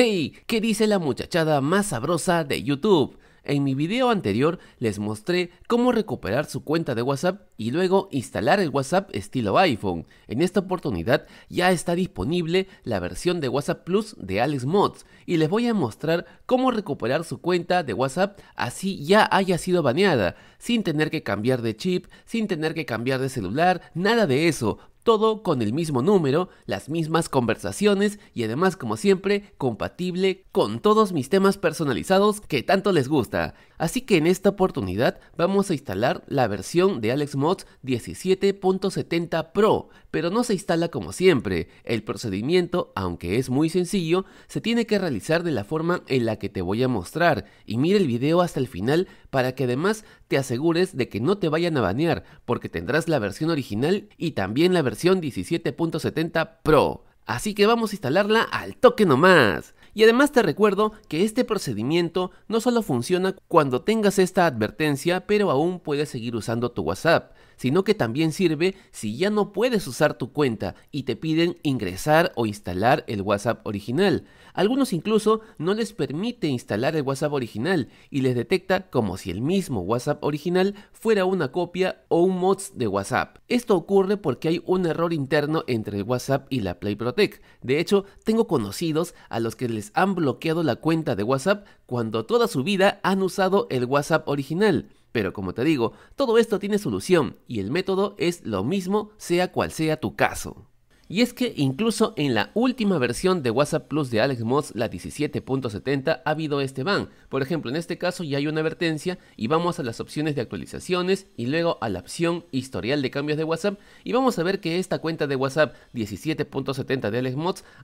¡Hey! ¿Qué dice la muchachada más sabrosa de YouTube? En mi video anterior les mostré cómo recuperar su cuenta de WhatsApp y luego instalar el WhatsApp estilo iPhone. En esta oportunidad ya está disponible la versión de WhatsApp Plus de Alex Mods y les voy a mostrar cómo recuperar su cuenta de WhatsApp así ya haya sido baneada, sin tener que cambiar de chip, sin tener que cambiar de celular, nada de eso, todo con el mismo número, las mismas conversaciones y además como siempre compatible con todos mis temas personalizados que tanto les gusta. Así que en esta oportunidad vamos a instalar la versión de AlexMods 17.70 Pro, pero no se instala como siempre. El procedimiento, aunque es muy sencillo, se tiene que realizar de la forma en la que te voy a mostrar y mira el video hasta el final para que además te asegures de que no te vayan a banear porque tendrás la versión original y también la versión 17.70 Pro. Así que vamos a instalarla al toque nomás. Y además te recuerdo que este procedimiento no solo funciona cuando tengas esta advertencia, pero aún puedes seguir usando tu WhatsApp sino que también sirve si ya no puedes usar tu cuenta y te piden ingresar o instalar el WhatsApp original. Algunos incluso no les permite instalar el WhatsApp original y les detecta como si el mismo WhatsApp original fuera una copia o un mods de WhatsApp. Esto ocurre porque hay un error interno entre el WhatsApp y la Play Protect. De hecho, tengo conocidos a los que les han bloqueado la cuenta de WhatsApp cuando toda su vida han usado el WhatsApp original. Pero como te digo, todo esto tiene solución y el método es lo mismo sea cual sea tu caso. Y es que incluso en la última versión de WhatsApp Plus de Alex la 17.70, ha habido este ban. Por ejemplo, en este caso ya hay una advertencia y vamos a las opciones de actualizaciones y luego a la opción historial de cambios de WhatsApp y vamos a ver que esta cuenta de WhatsApp 17.70 de Alex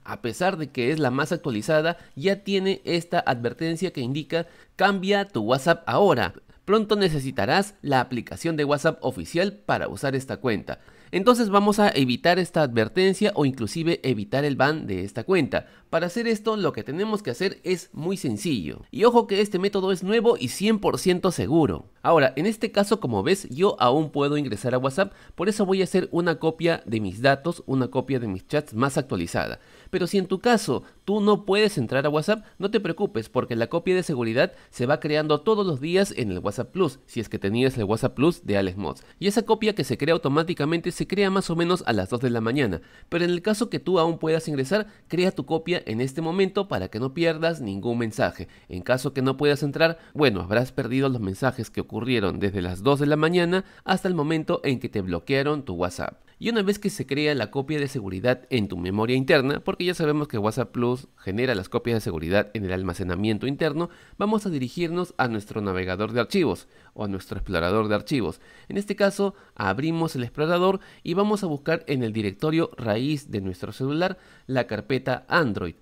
a pesar de que es la más actualizada, ya tiene esta advertencia que indica cambia tu WhatsApp ahora. Pronto necesitarás la aplicación de WhatsApp oficial para usar esta cuenta. Entonces vamos a evitar esta advertencia o inclusive evitar el ban de esta cuenta. Para hacer esto lo que tenemos que hacer es muy sencillo. Y ojo que este método es nuevo y 100% seguro. Ahora, en este caso como ves yo aún puedo ingresar a WhatsApp, por eso voy a hacer una copia de mis datos, una copia de mis chats más actualizada. Pero si en tu caso tú no puedes entrar a WhatsApp, no te preocupes porque la copia de seguridad se va creando todos los días en el WhatsApp Plus, si es que tenías el WhatsApp Plus de Alex Mods. Y esa copia que se crea automáticamente se crea más o menos a las 2 de la mañana, pero en el caso que tú aún puedas ingresar, crea tu copia en este momento para que no pierdas ningún mensaje. En caso que no puedas entrar, bueno, habrás perdido los mensajes que ocurrieron desde las 2 de la mañana hasta el momento en que te bloquearon tu WhatsApp. Y una vez que se crea la copia de seguridad en tu memoria interna, porque ya sabemos que WhatsApp Plus genera las copias de seguridad en el almacenamiento interno, vamos a dirigirnos a nuestro navegador de archivos o a nuestro explorador de archivos. En este caso, abrimos el explorador y vamos a buscar en el directorio raíz de nuestro celular la carpeta Android.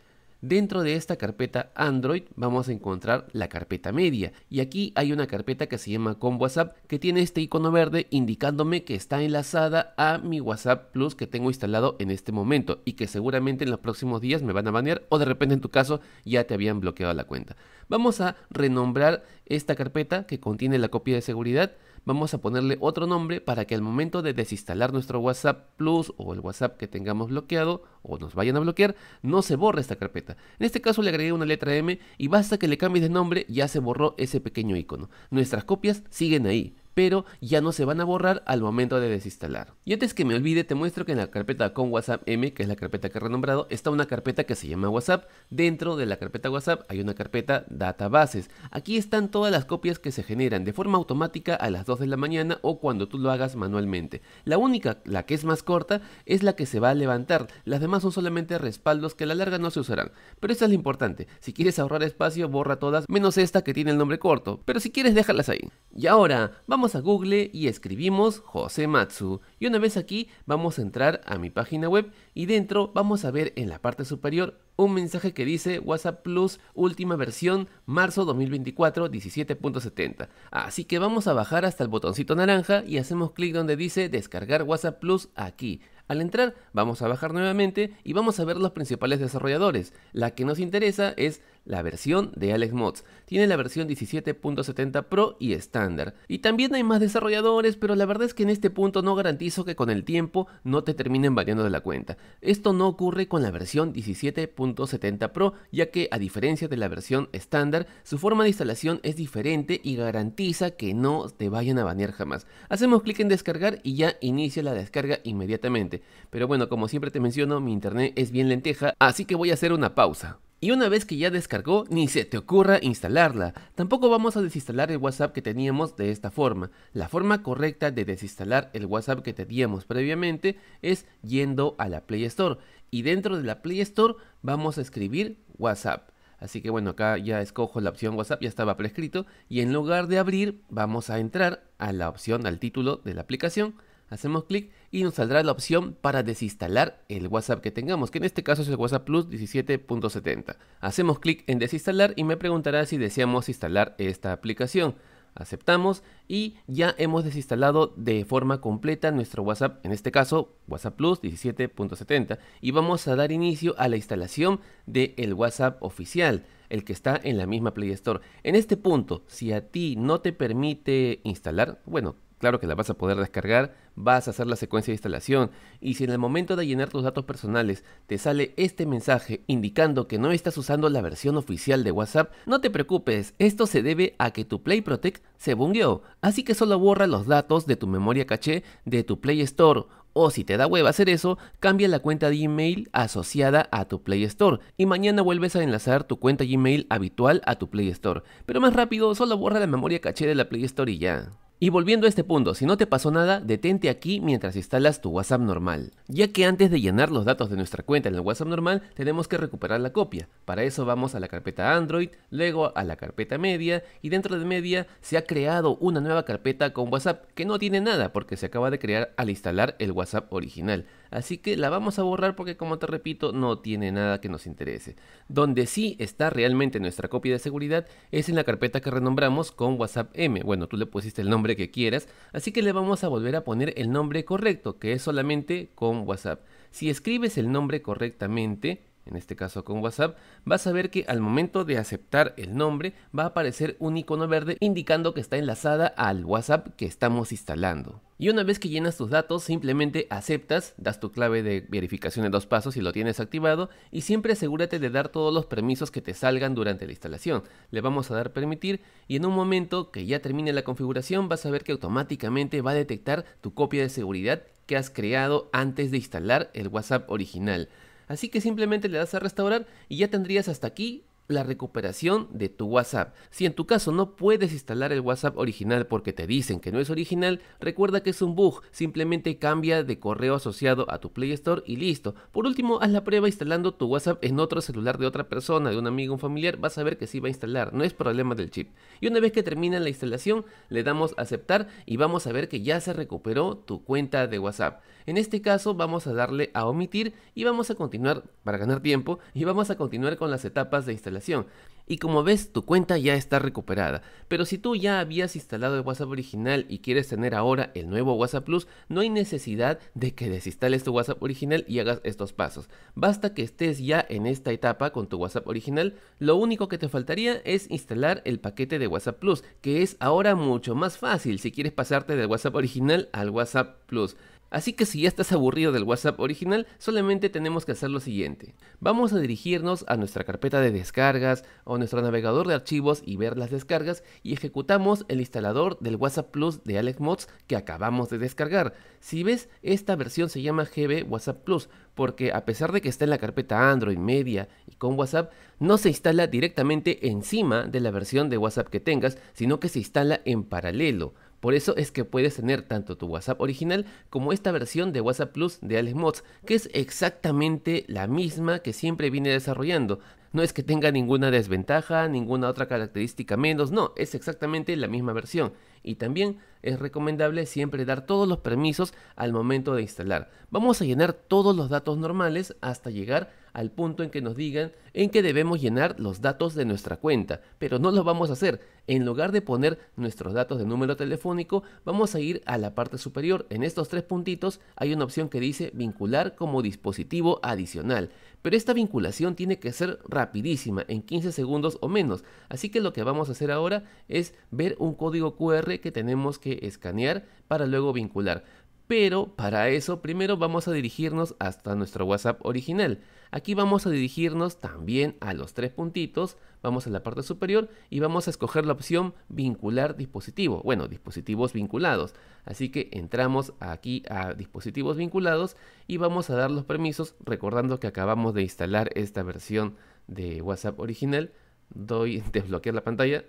Dentro de esta carpeta Android vamos a encontrar la carpeta media y aquí hay una carpeta que se llama con WhatsApp que tiene este icono verde indicándome que está enlazada a mi WhatsApp Plus que tengo instalado en este momento y que seguramente en los próximos días me van a banear o de repente en tu caso ya te habían bloqueado la cuenta. Vamos a renombrar esta carpeta que contiene la copia de seguridad vamos a ponerle otro nombre para que al momento de desinstalar nuestro WhatsApp Plus o el WhatsApp que tengamos bloqueado o nos vayan a bloquear, no se borre esta carpeta. En este caso le agregué una letra M y basta que le cambies de nombre, ya se borró ese pequeño icono. Nuestras copias siguen ahí pero ya no se van a borrar al momento de desinstalar. Y antes que me olvide, te muestro que en la carpeta con WhatsApp M, que es la carpeta que he renombrado, está una carpeta que se llama WhatsApp. Dentro de la carpeta WhatsApp hay una carpeta databases. Aquí están todas las copias que se generan de forma automática a las 2 de la mañana o cuando tú lo hagas manualmente. La única, la que es más corta, es la que se va a levantar. Las demás son solamente respaldos que a la larga no se usarán. Pero eso es lo importante. Si quieres ahorrar espacio, borra todas, menos esta que tiene el nombre corto. Pero si quieres, déjalas ahí. Y ahora, vamos a Google y escribimos José Matsu. Y una vez aquí vamos a entrar a mi página web y dentro vamos a ver en la parte superior un mensaje que dice WhatsApp Plus última versión marzo 2024 17.70. Así que vamos a bajar hasta el botoncito naranja y hacemos clic donde dice descargar WhatsApp Plus aquí. Al entrar vamos a bajar nuevamente y vamos a ver los principales desarrolladores. La que nos interesa es la versión de Alex Mods. Tiene la versión 17.70 Pro y estándar. Y también hay más desarrolladores, pero la verdad es que en este punto no garantizo que con el tiempo no te terminen baneando de la cuenta. Esto no ocurre con la versión 17.70 Pro, ya que a diferencia de la versión estándar, su forma de instalación es diferente y garantiza que no te vayan a banear jamás. Hacemos clic en descargar y ya inicia la descarga inmediatamente. Pero bueno, como siempre te menciono, mi internet es bien lenteja, así que voy a hacer una pausa. Y una vez que ya descargó, ni se te ocurra instalarla. Tampoco vamos a desinstalar el WhatsApp que teníamos de esta forma. La forma correcta de desinstalar el WhatsApp que teníamos previamente es yendo a la Play Store. Y dentro de la Play Store vamos a escribir WhatsApp. Así que bueno, acá ya escojo la opción WhatsApp, ya estaba prescrito. Y en lugar de abrir, vamos a entrar a la opción, al título de la aplicación. Hacemos clic y nos saldrá la opción para desinstalar el WhatsApp que tengamos, que en este caso es el WhatsApp Plus 17.70. Hacemos clic en desinstalar y me preguntará si deseamos instalar esta aplicación. Aceptamos y ya hemos desinstalado de forma completa nuestro WhatsApp, en este caso WhatsApp Plus 17.70 y vamos a dar inicio a la instalación del WhatsApp oficial el que está en la misma Play Store. En este punto, si a ti no te permite instalar, bueno, Claro que la vas a poder descargar, vas a hacer la secuencia de instalación y si en el momento de llenar tus datos personales te sale este mensaje indicando que no estás usando la versión oficial de WhatsApp, no te preocupes, esto se debe a que tu Play Protect se bungueó, así que solo borra los datos de tu memoria caché de tu Play Store o si te da hueva hacer eso, cambia la cuenta de email asociada a tu Play Store y mañana vuelves a enlazar tu cuenta Gmail habitual a tu Play Store. Pero más rápido, solo borra la memoria caché de la Play Store y ya. Y volviendo a este punto, si no te pasó nada, detente aquí mientras instalas tu WhatsApp normal, ya que antes de llenar los datos de nuestra cuenta en el WhatsApp normal, tenemos que recuperar la copia. Para eso vamos a la carpeta Android, luego a la carpeta media, y dentro de media se ha creado una nueva carpeta con WhatsApp que no tiene nada porque se acaba de crear al instalar el WhatsApp original. Así que la vamos a borrar porque como te repito no tiene nada que nos interese. Donde sí está realmente nuestra copia de seguridad es en la carpeta que renombramos con WhatsApp M. Bueno, tú le pusiste el nombre que quieras, así que le vamos a volver a poner el nombre correcto, que es solamente con WhatsApp. Si escribes el nombre correctamente, en este caso con WhatsApp, vas a ver que al momento de aceptar el nombre va a aparecer un icono verde indicando que está enlazada al WhatsApp que estamos instalando. Y una vez que llenas tus datos, simplemente aceptas, das tu clave de verificación en dos pasos si lo tienes activado y siempre asegúrate de dar todos los permisos que te salgan durante la instalación. Le vamos a dar permitir y en un momento que ya termine la configuración vas a ver que automáticamente va a detectar tu copia de seguridad que has creado antes de instalar el WhatsApp original. Así que simplemente le das a restaurar y ya tendrías hasta aquí la recuperación de tu WhatsApp. Si en tu caso no puedes instalar el WhatsApp original porque te dicen que no es original, recuerda que es un bug, simplemente cambia de correo asociado a tu Play Store y listo. Por último, haz la prueba instalando tu WhatsApp en otro celular de otra persona, de un amigo un familiar, vas a ver que sí va a instalar, no es problema del chip. Y una vez que termina la instalación, le damos a aceptar y vamos a ver que ya se recuperó tu cuenta de WhatsApp. En este caso vamos a darle a omitir y vamos a continuar para ganar tiempo y vamos a continuar con las etapas de instalación. Y como ves, tu cuenta ya está recuperada. Pero si tú ya habías instalado el WhatsApp original y quieres tener ahora el nuevo WhatsApp Plus, no hay necesidad de que desinstales tu WhatsApp original y hagas estos pasos. Basta que estés ya en esta etapa con tu WhatsApp original. Lo único que te faltaría es instalar el paquete de WhatsApp Plus, que es ahora mucho más fácil si quieres pasarte del WhatsApp original al WhatsApp Plus. Así que si ya estás aburrido del WhatsApp original, solamente tenemos que hacer lo siguiente. Vamos a dirigirnos a nuestra carpeta de descargas o nuestro navegador de archivos y ver las descargas y ejecutamos el instalador del WhatsApp Plus de Alex Mods que acabamos de descargar. Si ves, esta versión se llama GB WhatsApp Plus porque a pesar de que está en la carpeta Android media y con WhatsApp, no se instala directamente encima de la versión de WhatsApp que tengas, sino que se instala en paralelo. Por eso es que puedes tener tanto tu WhatsApp original como esta versión de WhatsApp Plus de Alex Mods, que es exactamente la misma que siempre viene desarrollando. No es que tenga ninguna desventaja, ninguna otra característica menos, no, es exactamente la misma versión. Y también es recomendable siempre dar todos los permisos al momento de instalar. Vamos a llenar todos los datos normales hasta llegar a al punto en que nos digan en que debemos llenar los datos de nuestra cuenta, pero no lo vamos a hacer. En lugar de poner nuestros datos de número telefónico, vamos a ir a la parte superior. En estos tres puntitos hay una opción que dice vincular como dispositivo adicional, pero esta vinculación tiene que ser rapidísima, en 15 segundos o menos. Así que lo que vamos a hacer ahora es ver un código QR que tenemos que escanear para luego vincular. Pero para eso primero vamos a dirigirnos hasta nuestro WhatsApp original. Aquí vamos a dirigirnos también a los tres puntitos, vamos a la parte superior y vamos a escoger la opción vincular dispositivo, bueno, dispositivos vinculados. Así que entramos aquí a dispositivos vinculados y vamos a dar los permisos recordando que acabamos de instalar esta versión de WhatsApp original. Doy desbloquear la pantalla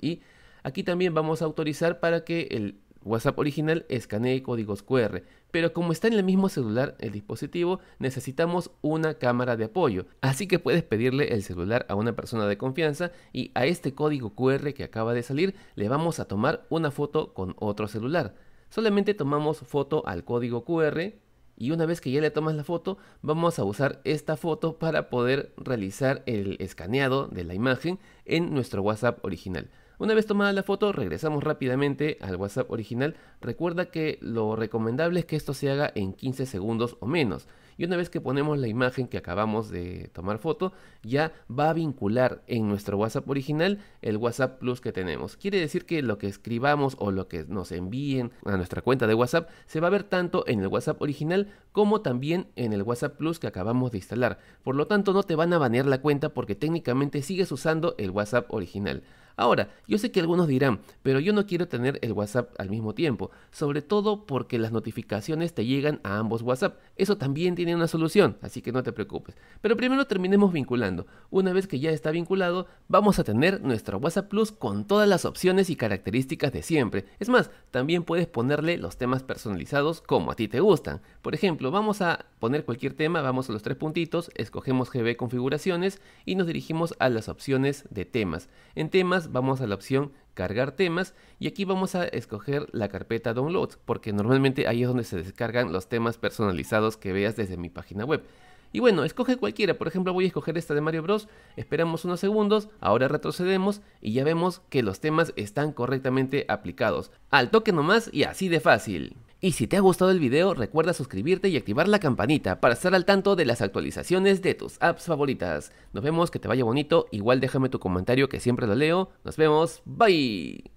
y aquí también vamos a autorizar para que el WhatsApp original escanee códigos QR, pero como está en el mismo celular el dispositivo, necesitamos una cámara de apoyo, así que puedes pedirle el celular a una persona de confianza y a este código QR que acaba de salir le vamos a tomar una foto con otro celular. Solamente tomamos foto al código QR y una vez que ya le tomas la foto, vamos a usar esta foto para poder realizar el escaneado de la imagen en nuestro WhatsApp original. Una vez tomada la foto, regresamos rápidamente al WhatsApp original. Recuerda que lo recomendable es que esto se haga en 15 segundos o menos. Y una vez que ponemos la imagen que acabamos de tomar foto, ya va a vincular en nuestro WhatsApp original el WhatsApp Plus que tenemos. Quiere decir que lo que escribamos o lo que nos envíen a nuestra cuenta de WhatsApp se va a ver tanto en el WhatsApp original como también en el WhatsApp Plus que acabamos de instalar. Por lo tanto, no te van a banear la cuenta porque técnicamente sigues usando el WhatsApp original. Ahora, yo sé que algunos dirán, pero yo no quiero tener el WhatsApp al mismo tiempo, sobre todo porque las notificaciones te llegan a ambos WhatsApp. Eso también tiene una solución, así que no te preocupes. Pero primero terminemos vinculando. Una vez que ya está vinculado, vamos a tener nuestro WhatsApp Plus con todas las opciones y características de siempre. Es más, también puedes ponerle los temas personalizados como a ti te gustan. Por ejemplo, vamos a poner cualquier tema, vamos a los tres puntitos, escogemos GB configuraciones y nos dirigimos a las opciones de temas. En temas vamos a la opción cargar temas y aquí vamos a escoger la carpeta downloads porque normalmente ahí es donde se descargan los temas personalizados que veas desde mi página web. Y bueno, escoge cualquiera. Por ejemplo, voy a escoger esta de Mario Bros. Esperamos unos segundos, ahora retrocedemos y ya vemos que los temas están correctamente aplicados. Al toque nomás y así de fácil. Y si te ha gustado el video, recuerda suscribirte y activar la campanita para estar al tanto de las actualizaciones de tus apps favoritas. Nos vemos, que te vaya bonito. Igual déjame tu comentario que siempre lo leo. Nos vemos, bye.